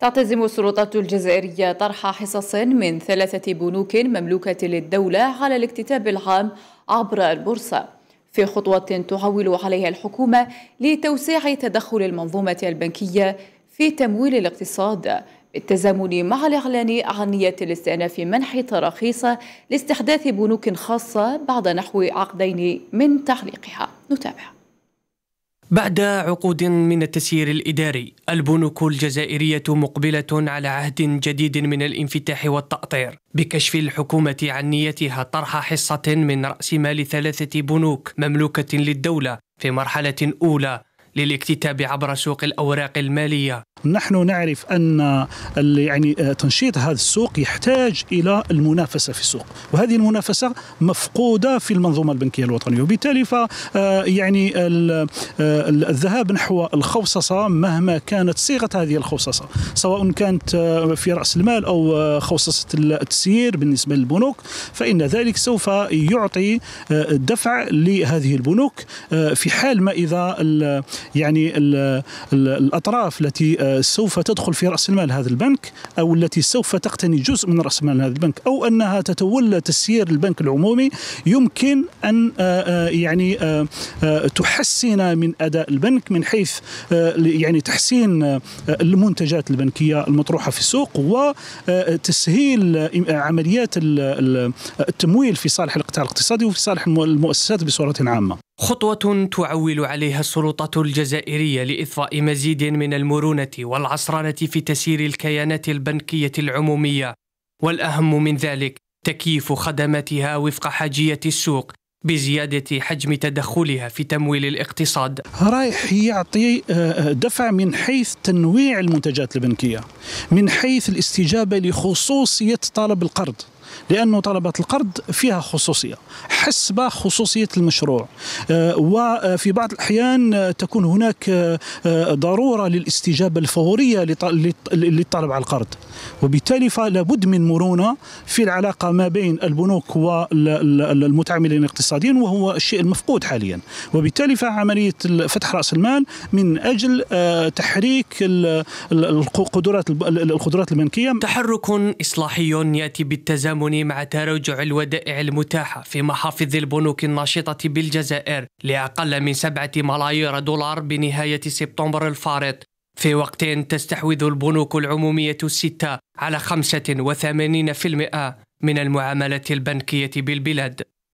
تعتزم السلطات الجزائرية طرح حصص من ثلاثة بنوك مملوكة للدولة على الاكتتاب العام عبر البورصة في خطوة تعول عليها الحكومة لتوسيع تدخل المنظومة البنكية في تمويل الاقتصاد بالتزامن مع الإعلان عن نية الاستئناف منح تراخيص لاستحداث بنوك خاصة بعد نحو عقدين من تعليقها نتابع بعد عقود من التسيير الإداري البنوك الجزائرية مقبلة على عهد جديد من الانفتاح والتأطير بكشف الحكومة عن نيتها طرح حصة من رأس مال ثلاثة بنوك مملوكة للدولة في مرحلة أولى للاكتتاب عبر سوق الأوراق المالية نحن نعرف أن يعني آه، تنشيط هذا السوق يحتاج إلى المنافسة في السوق وهذه المنافسة مفقودة في المنظومة البنكية الوطنية وبالتالي ف آه، يعني آه، الذهاب نحو الخوصصة مهما كانت صيغة هذه الخوصصة سواء كانت في رأس المال أو خوصصة التسيير بالنسبة للبنوك فإن ذلك سوف يعطي دفع لهذه البنوك في حال ما إذا يعني الـ الـ الاطراف التي آه، سوف تدخل في راس المال هذا البنك او التي سوف تقتني جزء من راس مال هذا البنك او انها تتولى تسيير البنك العمومي يمكن ان آه، آه، يعني تحسن من اداء البنك من حيث يعني تحسين المنتجات البنكيه المطروحه في السوق وتسهيل عمليات التمويل في صالح القطاع الاقتصادي وفي صالح المؤسسات بصوره عامه. خطوه تعول عليها السلطات الجزائرية لإضفاء مزيد من المرونة والعصرنة في تسيير الكيانات البنكية العمومية والأهم من ذلك تكييف خدماتها وفق حاجية السوق بزيادة حجم تدخلها في تمويل الاقتصاد رايح يعطي آه، دفع من حيث تنويع المنتجات البنكية من حيث الاستجابة لخصوصية طلب القرض لأنه طلبة القرض فيها خصوصية حسب خصوصية المشروع آه، وفي آه، بعض الأحيان آه، تكون هناك ضرورة للاستجابة الفورية للطلب على القرض وبالتالي فلا بد من مرونة في العلاقة ما بين البنوك والمتعاملين اقتصاديا وهو الشيء المفقود حاليا وبالتالي فعملية فتح رأس المال من أجل تحريك القدرات القدرات البنكية تحرك إصلاحي يأتي بالتزامن بالتزامن مع تراجع الودائع المتاحة في محافظ البنوك الناشطة بالجزائر لأقل من 7 ملايير دولار بنهاية سبتمبر الفارط في وقت تستحوذ البنوك العمومية الستة على 85% من المعاملة البنكية بالبلاد